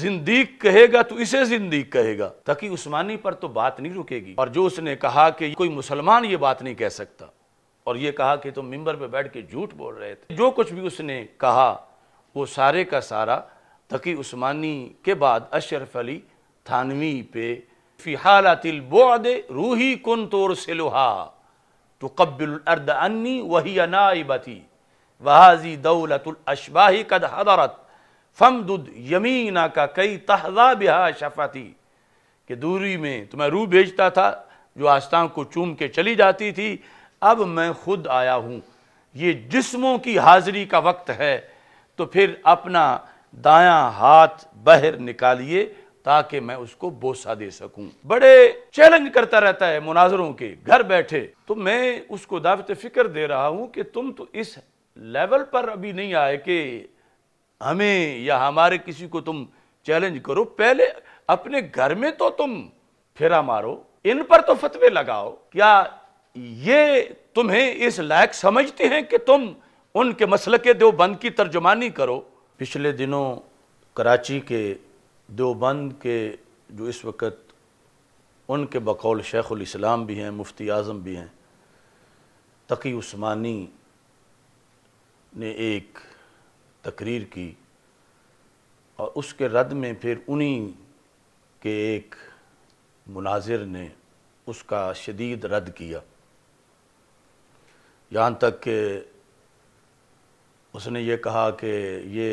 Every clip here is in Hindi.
जिंदीक कहेगा तो इसे जिंदीक कहेगा ताकि उस्मानी पर तो बात नहीं रुकेगी और जो उसने कहा कि कोई मुसलमान ये बात नहीं कह सकता और ये कहा कि तुम तो मिंबर पे बैठ के झूठ बोल रहे थे जो कुछ भी उसने कहा वो सारे का सारा तकी उस्मानी के बाद अशरफ अली थानवी पे फिहाल तिल बोद रूही कन तोर से लोहा तो कब्बिल अर्द अन्नी वही बती वहाजी दौलतुल अशबाही कद हदारत फम यमीना का कई तहजा बिहा शफाती कि दूरी में तो मैं रूह भेजता था जो आस्थाओं को चूम के चली जाती थी अब मैं खुद आया हूँ ये जिस्मों की हाजिरी का वक्त है तो फिर अपना दायां हाथ बहर निकालिए ताकि मैं उसको बोसा दे सकूं बड़े चैलेंज करता रहता है मुनाजरों के घर बैठे तो मैं उसको दावत फिक्र दे रहा हूं कि तुम तो इस लेवल पर अभी नहीं आए कि हमें या हमारे किसी को तुम चैलेंज करो पहले अपने घर में तो तुम फेरा मारो इन पर तो फतवे लगाओ क्या ये तुम्हें इस लायक समझते हैं कि तुम उनके मसल के देवबंद की तर्जुमानी करो पिछले दिनों कराची के देवबंद के जो इस वक्त उनके बकौल शेखुल इस्लाम भी हैं मुफ्ती आज़म भी हैं तकी उस्मानी ने एक तकरीर की और उसके रद्द में फिर उन्हीं के एक मुनाजिर ने उसका शदीद रद्द किया यहाँ तक कि उसने ये कहा कि ये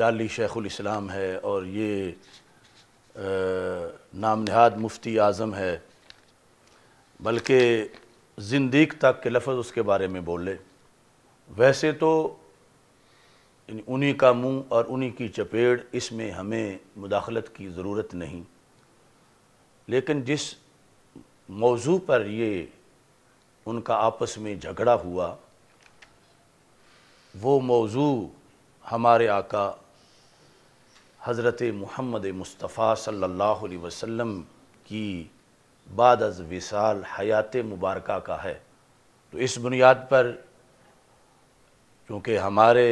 जाली शेखुल इस्लाम है और ये नाम नहाद मुफ्ती आज़म है बल्कि जिंदगी तक के लफ्ज़ उसके बारे में बोले वैसे तो उन्हीं का मुंह और उन्हीं की चपेट इसमें हमें मुदाखलत की ज़रूरत नहीं लेकिन जिस मौजू पर ये उनका आपस में झगड़ा हुआ वो मौजू हमारे आका हज़रत महमद मुस्तफ़ा सल्लल्लाहु अलैहि वसल्लम की बाद अज विसाल हयात मुबारक का है तो इस बुनियाद पर चूँकि हमारे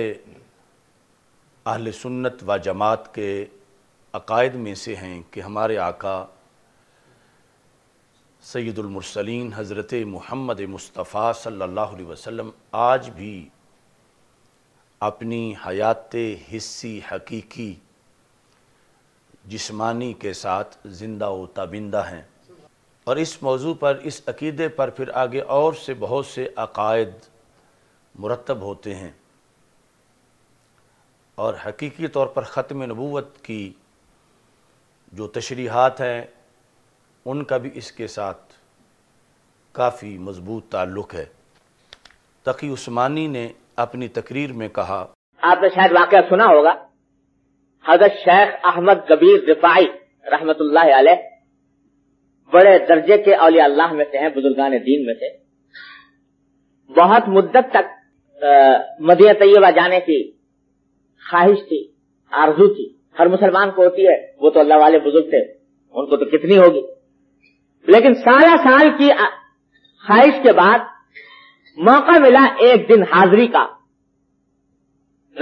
अहल सुन्नत व जमात के अकायद में से हैं कि हमारे आका सैदुलमरसलिन हज़रत महमद मुस्तफ़ा सल्ला वसम आज भी अपनी हयात हिस्सी हकीकी जिस्मानी के साथ ज़िंदा व ताबिंदा हैं और इस मौजू पर इस अकीदे पर फिर आगे और से बहुत से अकायद मुरतब होते हैं और हकीकी तौर पर ख़त्म नबूत की जो तशरीहत हैं उनका भी इसके साथ काफ़ी मजबूत ताल्लुक़ है तकी उस्मानी ने अपनी तकरीर में कहा आपने शायद वाक़ सुना होगा हजरत शेख अहमद गबीर रिफाई रहमत बड़े दर्जे के अलिया अल्लाह में से हैं बुजुर्गान दीन में से बहुत मुद्दत तक मदिया तैयबा जाने की ख्वाहिश थी आरजू थी हर मुसलमान को होती है वो तो अल्लाह वाले बुजुर्ग थे उनको तो कितनी होगी लेकिन सारा साल की ख्वाहिश के बाद मौका मिला एक दिन हाजिरी का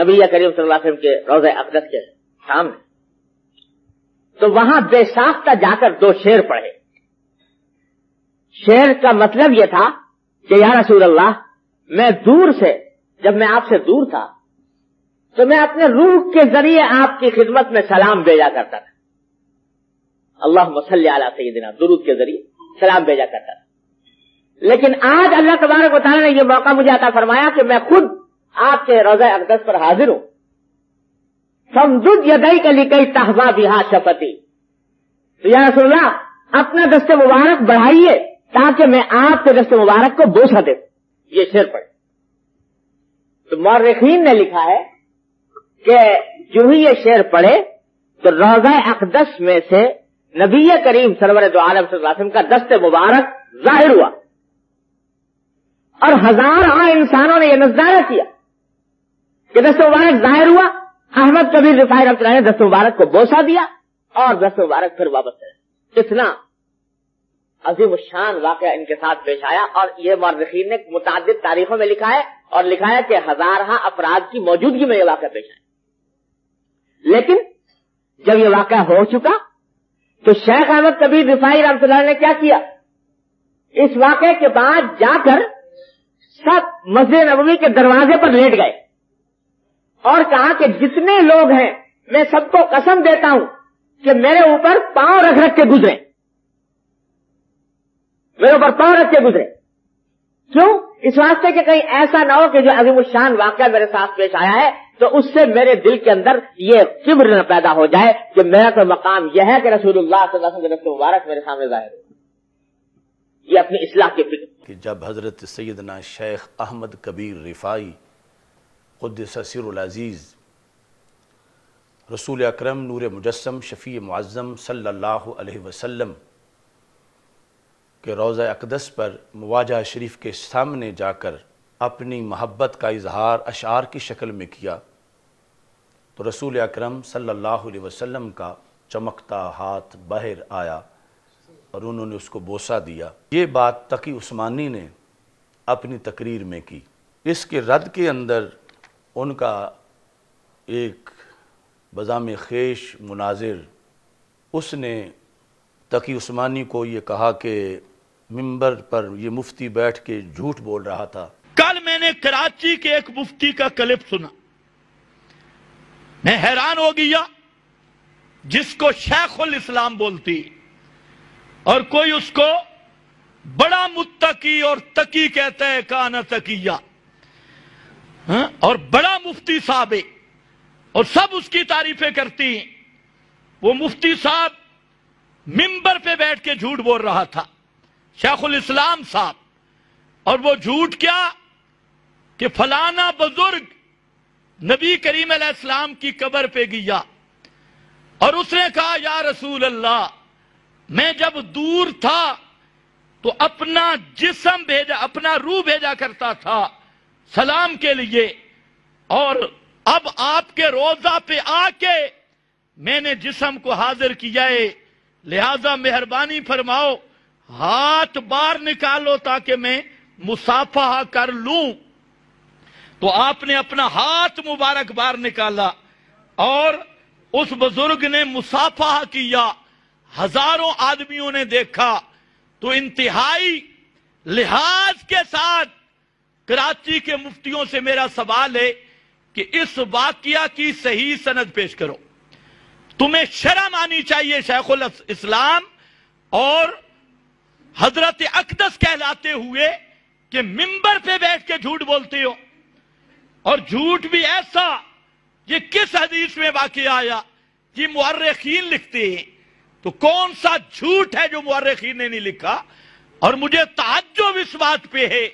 नबी करीम सल्लल्लाहु के रोज़ अकदस के सामने तो वहां बेसाख्ता जाकर दो शेर पढ़े शेर का मतलब यह था कि या रसूल अल्लाह मैं दूर से जब मैं आपसे दूर था तो मैं अपने रूह के जरिए आपकी खिदमत में सलाम भेजा करता था अल्लाह मसल आला सईदिना दुरूद के जरिए सलाम भेजा करता था लेकिन आज अल्लाह तबारक बताने ने यह मौका मुझे आता फरमाया कि मैं खुद आपके रोजा अकदस पर हाजिर हूं समझुद यदई लिए कई तहबा बिहा शपति तो या रसोल्ला अपना दस्ते मुबारक बढ़ाइए ताकि मैं आपके दस्ते मुबारक को बोसा दे ये शेर पढ़े तो मौरखीन ने लिखा है कि जो ही ये शेर पढ़े तो रोजा अकदस में से नबी करीम सरवर दो आलम सलम का दस्त मुबारक जाहिर हुआ और हजार आ इंसानों ने यह नजदारा किया कि दस्त मुबारक जाहिर हुआ अहमद कबीर रिफाई रफ्तार ने दस्त मुबारक को बोसा दिया और दस्त मुबारक फिर वापस चले इतना अजीम शान वाक़ इनके साथ पेश आया और ये मौरखीन ने मुताद तारीखों में लिखा है और लिखा है कि हजारहा अपराध की मौजूदगी में यह वाक़ पेश आया लेकिन जब ये वाक़ हो चुका तो शेख अहमद कबीर रिफाई रामतुल्ला ने क्या किया इस वाक्य के बाद जाकर सब मस्जिद नबवी के दरवाजे पर लेट गए और कहा कि जितने लोग हैं मैं सबको कसम देता हूं कि मेरे ऊपर पांव रख रख के गुजरे मेरे ऊपर पांव रख के गुजरे क्यों इस वास्ते कि कहीं ऐसा ना हो कि जो अजीम शान वाक्य मेरे साथ पेश आया है तो उससे मेरे दिल के अंदर ये किब्र पैदा हो जाए कि मेरा तो मकाम यह है कि रसूलुल्लाह सल्लल्लाहु अलैहि वसल्लम मुबारक मेरे सामने जाहिर हो ये अपनी इसलाह के फिक्र कि जब हजरत सैदना शेख अहमद कबीर रिफाई खुद ससर अजीज रसूल अक्रम नूर मुजस्म शफ़ी मुआज़म सल्लल्लाहु अलैहि के रोज़ा अकदस पर मवाजा शरीफ के सामने जाकर अपनी मोहब्बत का इजहार अशार की शक्ल में किया तो रसूल अक्रम सल्लल्लाहु अलैहि वसल्लम का चमकता हाथ बाहर आया और उन्होंने उसको बोसा दिया ये बात तकी उस्मानी ने अपनी तकरीर में की इसके रद के अंदर उनका एक बज़ाम खेश मुनाजिर उसने तकी उस्मानी को ये कहा कि मंबर पर ये मुफ्ती बैठ के झूठ बोल रहा था कराची के एक मुफ्ती का क्लिप सुना मैं हैरान हो गया जिसको शेखुल इस्लाम बोलती और कोई उसको बड़ा मुत्तकी और तकी कहता है काना तकिया हाँ? और बड़ा मुफ्ती साहब और सब उसकी तारीफें करती हैं वो मुफ्ती साहब मिंबर पे बैठ के झूठ बोल रहा था शेखुल इस्लाम साहब और वो झूठ क्या कि फलाना बुजुर्ग नबी करीम इस्लाम की कबर पे गया और उसने कहा या रसूल अल्लाह मैं जब दूर था तो अपना जिसम भेजा अपना रूह भेजा करता था सलाम के लिए और अब आपके रोजा पे आके मैंने जिसम को हाजिर किया है लिहाजा मेहरबानी फरमाओ हाथ बार निकालो ताकि मैं मुसाफा कर लूं तो आपने अपना हाथ मुबारक बार निकाला और उस बुजुर्ग ने मुसाफा किया हजारों आदमियों ने देखा तो इंतहाई लिहाज के साथ कराची के मुफ्तियों से मेरा सवाल है कि इस वाकया की सही सनद पेश करो तुम्हें शर्म आनी चाहिए शेखुल इस्लाम और हजरत अकदस कहलाते हुए कि मिंबर पे बैठ के झूठ बोलते हो और झूठ भी ऐसा ये किस हदीस में बाकी आया ये मुर्रखीन लिखते हैं तो कौन सा झूठ है जो मुर्रखीन ने नहीं लिखा और मुझे ताज्जुब इस बात पे है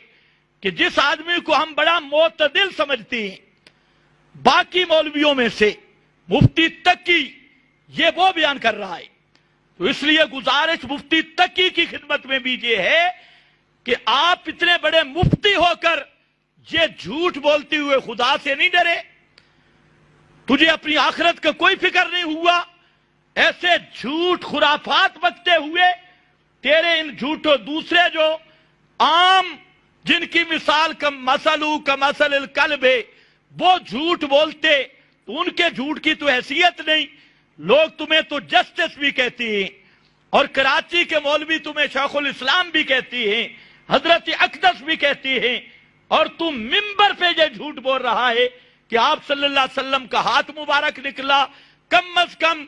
कि जिस आदमी को हम बड़ा मोतदिल समझते हैं बाकी मौलवियों में से मुफ्ती तकी ये वो बयान कर रहा है तो इसलिए गुजारिश मुफ्ती तकी की खिदमत में भी ये है कि आप इतने बड़े मुफ्ती होकर ये झूठ बोलते हुए खुदा से नहीं डरे तुझे अपनी आखिरत का कोई फिक्र नहीं हुआ ऐसे झूठ खुराफात बचते हुए तेरे इन झूठों दूसरे जो आम जिनकी मिसाल का मसलू का मसल कलबे वो झूठ बोलते उनके झूठ की तो हैसियत नहीं लोग तुम्हें तो जस्टिस भी कहती हैं और कराची के मौलवी तुम्हें शेखुल इस्लाम भी कहती हैं हजरत अकदस भी कहती हैं और तू मिंबर पे जो झूठ बोल रहा है कि आप सल्लल्लाहु अलैहि वसल्लम का हाथ मुबारक निकला कम अज कम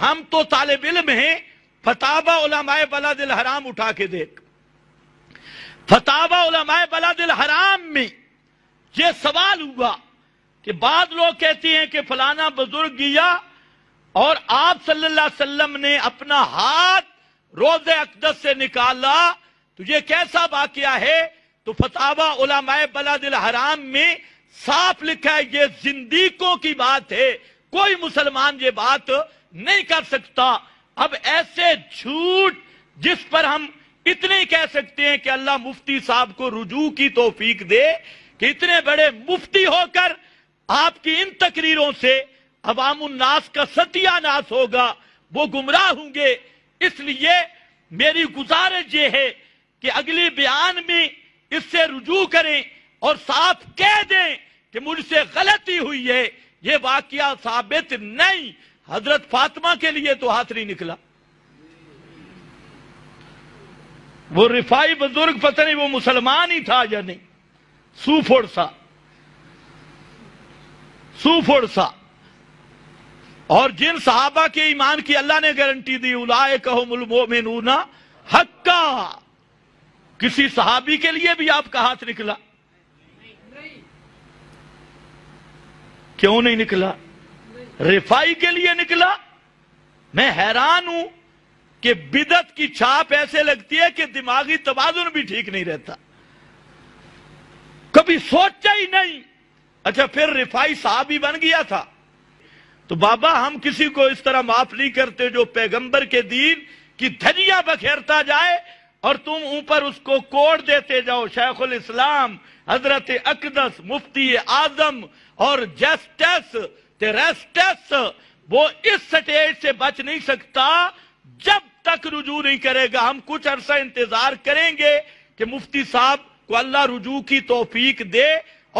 हम तो तालब इलम हैं फताबा उलमाए बलादिल हराम उठा के देख फताबा उलमाए बलादिल हराम में यह सवाल हुआ कि बाद लोग कहते हैं कि फलाना बुजुर्ग गया और आप सल्लल्लाहु अलैहि वसल्लम ने अपना हाथ रोज अकदस से निकाला तो कैसा वाक्य है तो फतावा उलामाए बलादिल हराम में साफ लिखा है ये जिंदीकों की बात है कोई मुसलमान ये बात नहीं कर सकता अब ऐसे झूठ जिस पर हम इतने कह सकते हैं कि अल्लाह मुफ्ती साहब को रुजू की तोफीक दे कि इतने बड़े मुफ्ती होकर आपकी इन तकरीरों से अवामनास का सत्यानाश होगा वो गुमराह होंगे इसलिए मेरी गुजारिश ये है कि अगले बयान में इससे रुजू करें और साफ कह दें कि मुझसे गलती हुई है यह वाकया साबित नहीं हजरत फातिमा के लिए तो हाथ नहीं निकला वो रिफाई बुजुर्ग पता नहीं वो मुसलमान ही था या नहीं सूफोड़ सा सूफोड़ सा और जिन साहबा के ईमान की अल्लाह ने गारंटी दी उलाए कहो मुलमोमिन हक्का किसी सहाबी के लिए भी आपका हाथ निकला क्यों नहीं निकला रिफाई के लिए निकला मैं हैरान हूं कि बिदत की छाप ऐसे लगती है कि दिमागी तबादुन भी ठीक नहीं रहता कभी सोचा ही नहीं अच्छा फिर रिफाई साहब ही बन गया था तो बाबा हम किसी को इस तरह माफ नहीं करते जो पैगंबर के दीन की धनिया बखेरता जाए और तुम ऊपर उसको कोड देते जाओ शेखुल इस्लाम हजरत अकदस मुफ्ती आजम और जस्टिस टेरेस्टस वो इस स्टेज से बच नहीं सकता जब तक रुजू नहीं करेगा हम कुछ अरसा इंतजार करेंगे कि मुफ्ती साहब को अल्लाह रुजू की तोफीक दे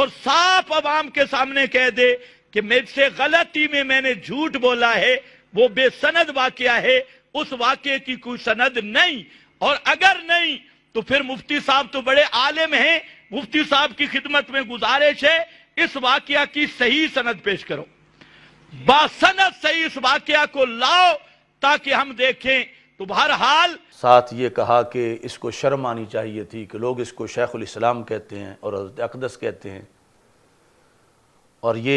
और साफ अवाम के सामने कह दे कि मेरे से गलती में मैंने झूठ बोला है वो बेसनद वाक्य है उस वाक्य की कोई सनद नहीं और अगर नहीं तो फिर मुफ्ती साहब तो बड़े आलिम हैं मुफ्ती साहब की खिदमत में गुजारिश है इस वाक्य की सही सनद पेश करो बासनद सही इस वाक्य को लाओ ताकि हम देखें तो बहरहाल साथ ये कहा कि इसको शर्म आनी चाहिए थी कि लोग इसको शेखुल इस्लाम कहते हैं और हजरत अकदस कहते हैं और ये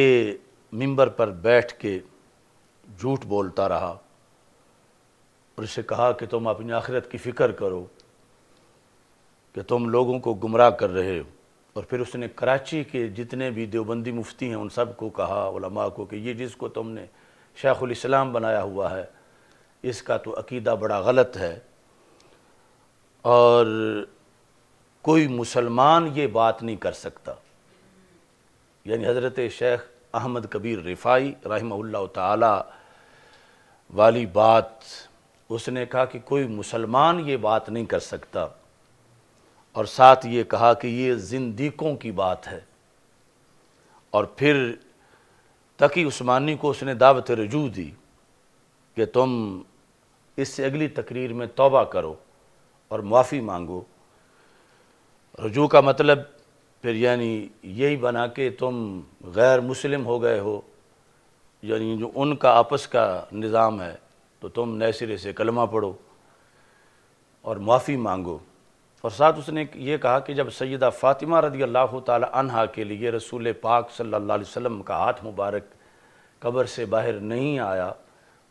मिंबर पर बैठ के झूठ बोलता रहा और इसे कहा कि तुम अपनी आखिरत की फ़िक्र करो कि तुम लोगों को गुमराह कर रहे हो और फिर उसने कराची के जितने भी देवबंदी मुफ्ती हैं उन सब को कहा उलमा को कि ये जिसको तुमने शेख़ुलस्लाम बनाया हुआ है इसका तो अकीदा बड़ा गलत है और कोई मुसलमान ये बात नहीं कर सकता यानी हज़रत शेख अहमद कबीर रिफाई रही ताली बात उसने कहा कि कोई मुसलमान ये बात नहीं कर सकता और साथ ये कहा कि ये जिंदीकों की बात है और फिर तकी उस्मानी को उसने दावत रजू दी कि तुम इससे अगली तकरीर में तोबा करो और माफ़ी मांगो रजू का मतलब फिर यानी यही बना के तुम गैर मुस्लिम हो गए हो यानी जो उनका आपस का निज़ाम है तो तुम नए सिरे से कलमा पढ़ो और माफ़ी मांगो और साथ उसने ये कहा कि जब सैदा फ़ातिमा रदी अल्लाह तहा के लिए रसूल पाक सल्ला वसम का हाथ मुबारक क़बर से बाहर नहीं आया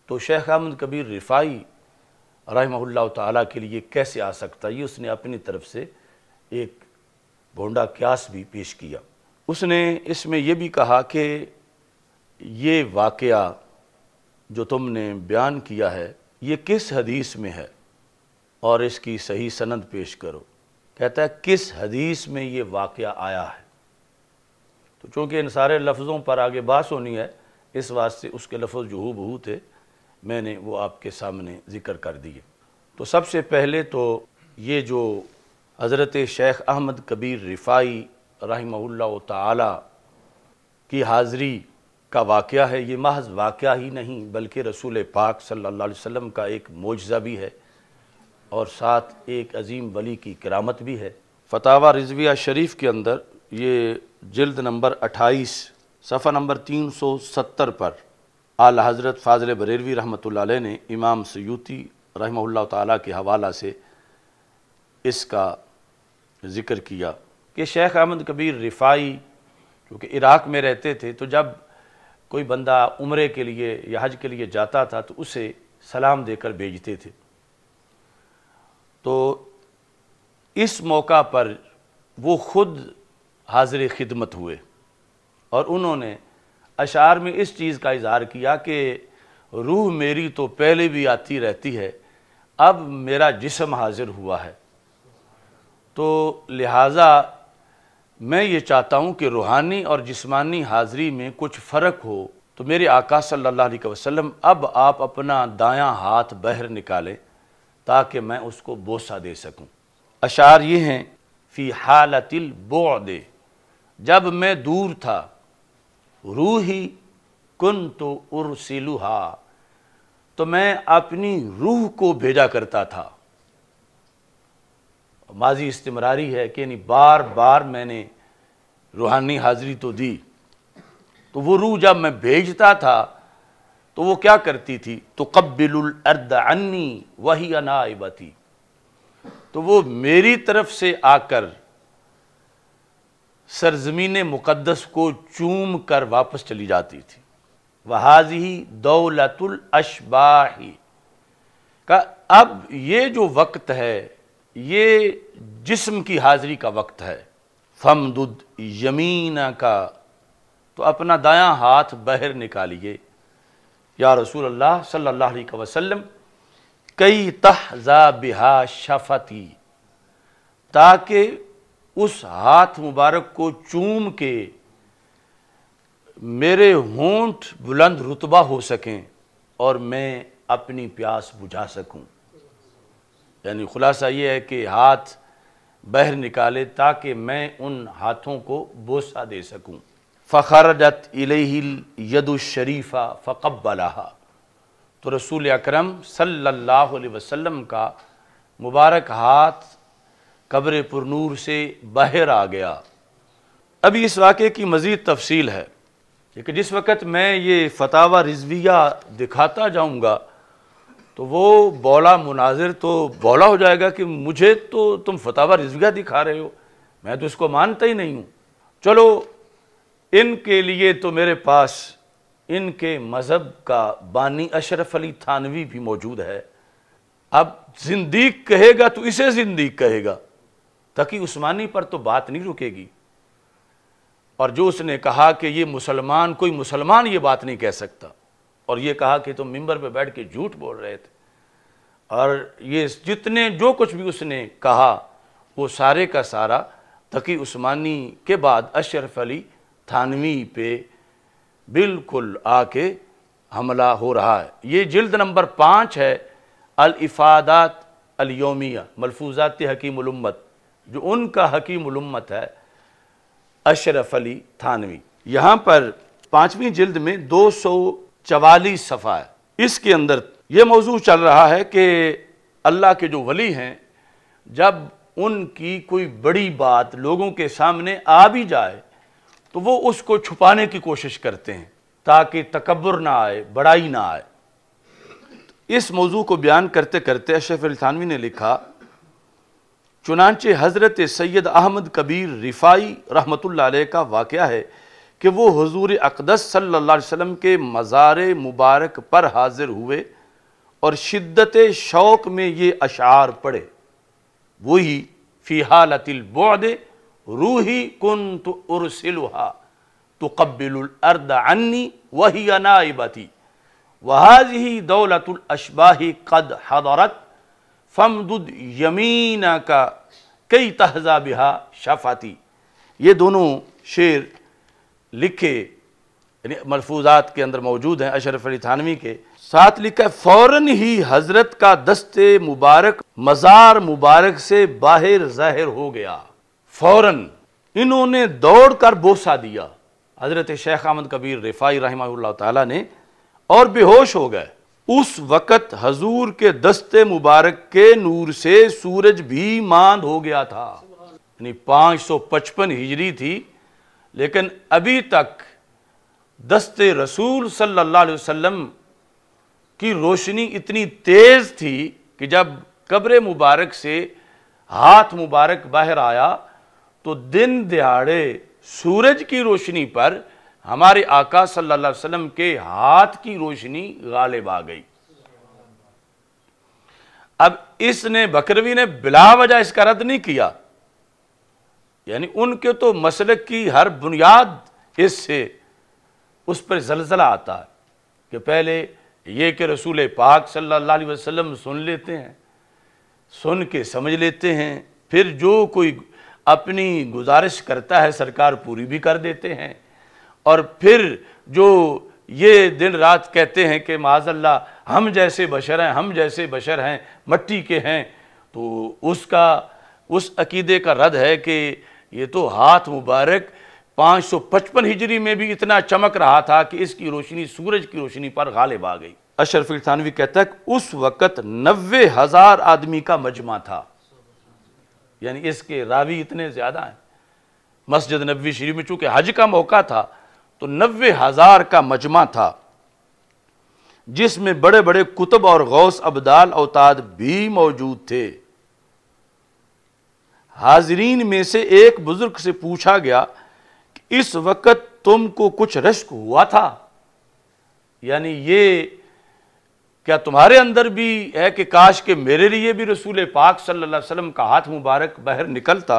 तो शेख अहमद कबीर रिफाई रहमल तला के लिए कैसे आ सकता ये उसने अपनी तरफ से एक भोंडा क्यास भी पेश किया उसने इसमें यह भी कहा कि ये वाक़ जो तुमने बयान किया है ये किस हदीस में है और इसकी सही सनद पेश करो कहता है किस हदीस में ये वाक़ आया है तो चूँकि इन सारे लफ्ज़ों पर आगे बास होनी है इस वास्ते उसके लफ्ज़ जहू बहू थे मैंने वो आपके सामने ज़िक्र कर दिए तो सबसे पहले तो ये जो हज़रत शेख अहमद कबीर रिफाई रही ताली की हाज़री का वाक़ है ये महज वाक़ ही नहीं बल्कि रसूल पाक सल्ला वसम का एक मोजा भी है और साथ एक अजीम वली की करामत भी है फतावा रिजविया शरीफ के अंदर ये जल्द नंबर अट्ठाईस सफ़ा नंबर तीन सौ सत्तर पर आला हज़रत फाजल बरेलवी रहमत ने इमाम सयूती रहमल्ला ताली के हवाला से इसका ज़िक्र किया कि शेख अहमद कबीर रिफाई क्योंकि इराक़ में रहते थे तो जब कोई बंदा उम्रे के लिए या हज के लिए जाता था तो उसे सलाम देकर भेजते थे तो इस मौका पर वो ख़ुद हाजिर खिदमत हुए और उन्होंने अशार में इस चीज़ का इजहार किया कि रूह मेरी तो पहले भी आती रहती है अब मेरा जिसम हाजिर हुआ है तो लिहाजा मैं ये चाहता हूँ कि रूहानी और जिस्मानी हाज़री में कुछ फ़र्क हो तो मेरे आका सल्लल्लाहु अलैहि वसल्लम अब आप अपना दायां हाथ बहर निकालें ताकि मैं उसको बोसा दे सकूँ अशार ये हैं फ़ी हालतिल बोदे जब मैं दूर था रूही कन तो उर्सिलुहा तो मैं अपनी रूह को भेजा करता था माजी इस्तेमरारी है कि यानी बार बार मैंने रूहानी हाजिरी तो दी तो वो रूह जब मैं भेजता था तो वो क्या करती थी तो अर्द अन्नी वही अनाइबा थी तो वो मेरी तरफ से आकर सरजमीन मुक़दस को चूम कर वापस चली जाती थी वहाज ही दौलतुल अशबाही का अब ये जो वक्त है ये जिस्म की हाज़िरी का वक्त है फम दुद यमीना का तो अपना दायां हाथ बाहर निकालिए या रसूल अल्लाह सल्लल्लाहु अलैहि वसल्लम कई तहजा बिहा शफती ताकि उस हाथ मुबारक को चूम के मेरे होंठ बुलंद रुतबा हो सकें और मैं अपनी प्यास बुझा सकूं यानी खुलासा ये है कि हाथ बहर निकाले ताकि मैं उन हाथों को बोसा दे सकूँ फ़खरजत यदुशरीफ़ा फ़कबला तो रसूल अकरम सल्लल्लाहु अलैहि वसल्लम का मुबारक हाथ कब्र पुरनूर से बाहर आ गया अभी इस वाक़े की मज़ीद तफसील है कि जिस वक़्त मैं ये फतावा रिजविया दिखाता जाऊँगा तो वो बौला मुनाजिर तो बौला हो जाएगा कि मुझे तो तुम फतावा रिजविया दिखा रहे हो मैं तो इसको मानता ही नहीं हूँ चलो इनके लिए तो मेरे पास इनके मज़हब का बानी अशरफ अली थानवी भी मौजूद है अब जिंदी कहेगा तो इसे जिंदी कहेगा ताकि उस्मानी पर तो बात नहीं रुकेगी और जो उसने कहा कि ये मुसलमान कोई मुसलमान ये बात नहीं कह सकता और ये कहा कि तुम मिंबर पे बैठ के झूठ बोल रहे थे और ये जितने जो कुछ भी उसने कहा वो सारे का सारा तकी उस्मानी के बाद अशरफ अली थानवी पे बिल्कुल आके हमला हो रहा है ये जिल्द नंबर पाँच है अल अलफादात अलयोमिया मलफूजात हकीम हकीमत जो उनका हकीम हकीमत है अशरफ अली थानवी यहाँ पर पाँचवीं जिल्द में दो सौ चवालीस सफ़ा है इसके अंदर ये मौजू चल रहा है कि अल्लाह के जो वली हैं जब उनकी कोई बड़ी बात लोगों के सामने आ भी जाए तो वो उसको छुपाने की कोशिश करते हैं ताकि तकबर ना आए बड़ाई ना आए इस मौजू को बयान करते करते अशरफ थानवी ने लिखा चुनानचे हज़रत सैद अहमद कबीर रिफाई रहमत का वाक़ है कि वो हजूर अकदस सल्ला वसम के मज़ार मुबारक पर हाजिर हुए और शिद्दत शौक़ में ये अशार पढ़े वही बद रूही कन तो उर्सिलुहा तो कबिलर्द अन्नी वही अनाइबती वहाज ही दौलतुलशबाही कद हदरत फमदुद यमीना का कई तहजा बिहा शफाती ये दोनों शेर लिखे यानी मलफूजात के अंदर मौजूद हैं अशरफ अली थानवी के साथ लिखा है फ़ौरन ही हज़रत का दस्ते मुबारक मज़ार मुबारक से बाहर ज़ाहिर हो गया फ़ौरन इन्होंने दौड़ कर बोसा दिया हज़रत शेख अहमद कबीर रिफाई रही तला ने और बेहोश हो गए उस वक़्त हजूर के दस्ते मुबारक के नूर से सूरज भी मांद हो गया था यानी 555 हिजरी थी लेकिन अभी तक दस्ते रसूल सल्लल्लाहु अलैहि वसल्लम की रोशनी इतनी तेज़ थी कि जब कब्र मुबारक से हाथ मुबारक बाहर आया तो दिन दिहाड़े सूरज की रोशनी पर हमारे आका सल्लल्लाहु अलैहि वसल्लम के हाथ की रोशनी गालिब आ गई अब इसने बकरवी ने बिला वजह इसका रद्द नहीं किया यानी उनके तो मसलक की हर बुनियाद इससे उस पर जलजला आता है कि पहले ये कि रसूल पाक सल्ला अलैहि सुन लेते हैं सुन के समझ लेते हैं फिर जो कोई अपनी गुजारिश करता है सरकार पूरी भी कर देते हैं और फिर जो ये दिन रात कहते हैं कि माजल्ला हम जैसे बशर हैं हम जैसे बशर हैं मट्टी के हैं तो उसका उस अकीदे का रद्द है कि ये तो हाथ मुबारक 555 हिजरी में भी इतना चमक रहा था कि इसकी रोशनी सूरज की रोशनी पर गालिब आ गई अशरफिल थानवी कहता है उस वक़्त नबे हज़ार आदमी का मजमा था यानी इसके रावी इतने ज़्यादा हैं मस्जिद नबी शरीफ में चूँकि हज का मौका था तो नबे हज़ार का मजमा था जिसमें बड़े बड़े कुतुब और गौस अबदाल अवताद भी मौजूद थे हाजरीन में से एक बुज़ुर्ग से पूछा गया कि इस वक्त तुमको कुछ रश्क हुआ था यानी ये क्या तुम्हारे अंदर भी है कि काश के मेरे लिए भी रसूल पाक सल्लल्लाहु अलैहि वसल्लम का हाथ मुबारक बाहर निकलता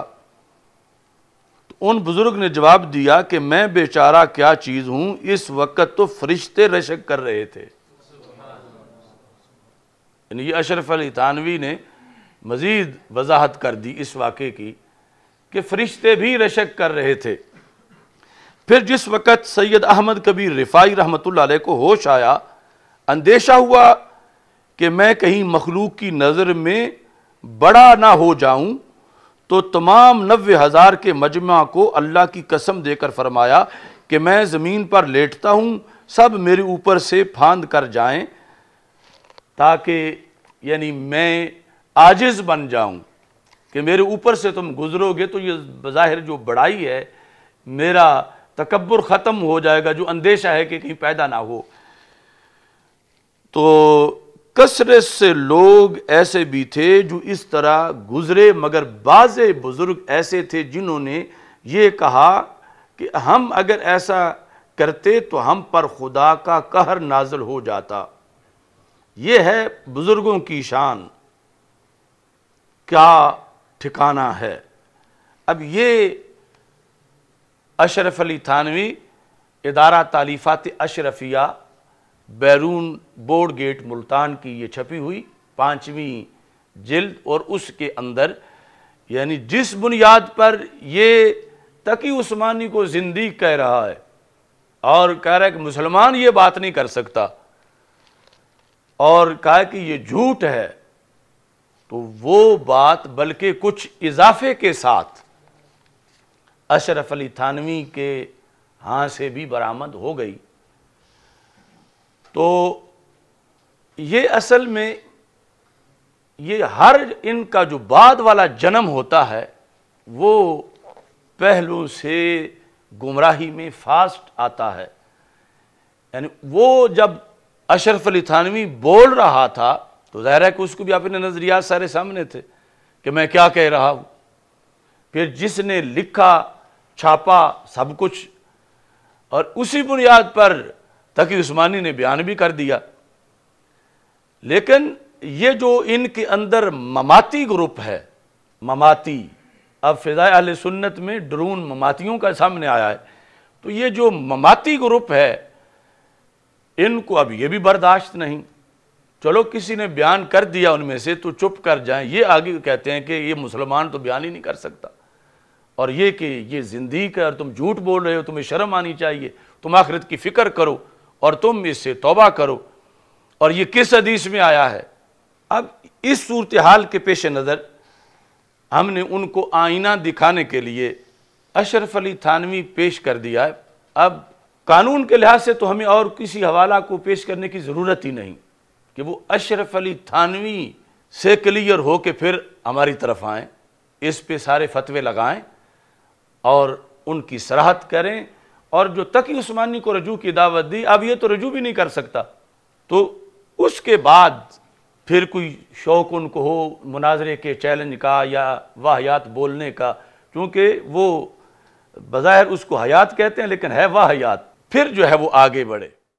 तो उन बुज़ुर्ग ने जवाब दिया कि मैं बेचारा क्या चीज़ हूं इस वक्त तो फरिश्ते रशक कर रहे थे यानी ये अशरफ अली थानवी ने मज़ीद वजाहत कर दी इस वाक़े की कि फ़रिश्ते भी रशक कर रहे थे फिर जिस वक़्त सैयद अहमद कबीर रिफाई रहमत को होश आया अंदेशा हुआ कि मैं कहीं मखलूक की नज़र में बड़ा ना हो जाऊं तो तमाम नबे हज़ार के मजमा को अल्लाह की कसम देकर फरमाया कि मैं ज़मीन पर लेटता हूं सब मेरे ऊपर से फांद कर जाएं ताकि यानी मैं आजिज बन जाऊं कि मेरे ऊपर से तुम गुजरोगे तो ये बाहिर जो बड़ाई है मेरा तकबर ख़त्म हो जाएगा जो अंदेशा है कि कहीं पैदा ना हो तो कसरत से लोग ऐसे भी थे जो इस तरह गुजरे मगर बाज़ बुज़ुर्ग ऐसे थे जिन्होंने ये कहा कि हम अगर ऐसा करते तो हम पर खुदा का कहर नाजल हो जाता ये है बुज़ुर्गों की शान क्या ठिकाना है अब ये अशरफ अली थानवी इदारा तालीफ़ात अशरफिया बैरून बोर्ड गेट मुल्तान की ये छपी हुई पाँचवीं जिल्द और उसके अंदर यानी जिस बुनियाद पर ये तकी उस्मानी को जिंदी कह रहा है और कह रहा है कि मुसलमान ये बात नहीं कर सकता और कहा कि ये झूठ है तो वो बात बल्कि कुछ इजाफे के साथ अशरफ अली थानवी के हाँ से भी बरामद हो गई तो ये असल में ये हर इनका जो बाद वाला जन्म होता है वो पहलू से गुमराही में फास्ट आता है यानी वो जब अशरफ अली थानवी बोल रहा था तो ज़ाहिर है कि उसको भी अपने नज़रियात सारे सामने थे कि मैं क्या कह रहा हूँ फिर जिसने लिखा छापा सब कुछ और उसी बुनियाद पर तकी उस्मानी ने बयान भी कर दिया लेकिन ये जो इनके अंदर ममाती ग्रुप है ममाती अब फ़िज़ा अल सुन्नत में ड्रोन ममातियों का सामने आया है तो ये जो ममाती ग्रुप है इनको अब ये भी बर्दाश्त नहीं चलो किसी ने बयान कर दिया उनमें से तो चुप कर जाएं ये आगे कहते हैं कि ये मुसलमान तो बयान ही नहीं कर सकता और ये कि ये जिंदगी का तुम झूठ बोल रहे हो तुम्हें शर्म आनी चाहिए तुम आखिरत की फ़िक्र करो और तुम इससे तोबा करो और ये किस हदीस में आया है अब इस सूरत हाल के पेश नज़र हमने उनको आईना दिखाने के लिए अशरफ अली थानवी पेश कर दिया है अब कानून के लिहाज से तो हमें और किसी हवाला को पेश करने की ज़रूरत ही नहीं कि वो अशरफ अली थानवी से क्लियर हो के फिर हमारी तरफ आएँ इस पे सारे फतवे लगाएं और उनकी सराहत करें और जो तकी उस्मानी को रजू की दावत दी अब ये तो रजू भी नहीं कर सकता तो उसके बाद फिर कोई शौक़ उनको हो मुनाजरे के चैलेंज का या वाहियात बोलने का क्योंकि वो बज़ाहिर उसको हयात कहते हैं लेकिन है वाहियात फिर जो है वो आगे बढ़े